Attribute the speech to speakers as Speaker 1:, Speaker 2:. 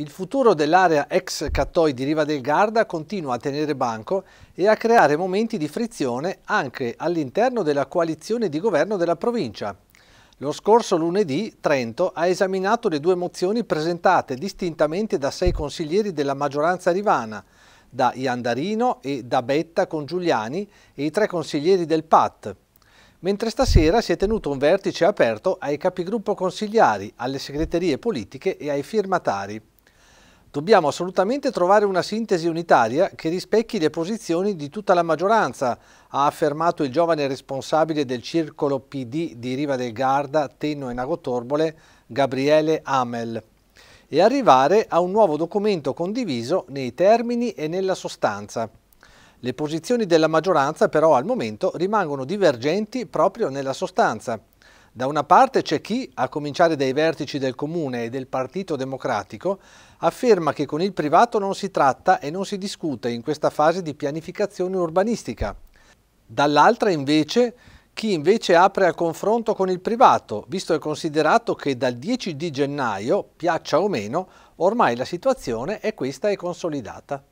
Speaker 1: Il futuro dell'area ex Cattoi di Riva del Garda continua a tenere banco e a creare momenti di frizione anche all'interno della coalizione di governo della provincia. Lo scorso lunedì Trento ha esaminato le due mozioni presentate distintamente da sei consiglieri della maggioranza rivana, da Iandarino e da Betta con Giuliani e i tre consiglieri del PAT. Mentre stasera si è tenuto un vertice aperto ai capigruppo consigliari, alle segreterie politiche e ai firmatari. Dobbiamo assolutamente trovare una sintesi unitaria che rispecchi le posizioni di tutta la maggioranza, ha affermato il giovane responsabile del circolo PD di Riva del Garda, Tenno e Nagotorbole, Gabriele Amel, e arrivare a un nuovo documento condiviso nei termini e nella sostanza. Le posizioni della maggioranza però al momento rimangono divergenti proprio nella sostanza. Da una parte c'è chi, a cominciare dai vertici del Comune e del Partito Democratico, afferma che con il privato non si tratta e non si discute in questa fase di pianificazione urbanistica. Dall'altra invece chi invece apre al confronto con il privato, visto e considerato che dal 10 di gennaio, piaccia o meno, ormai la situazione è questa e consolidata.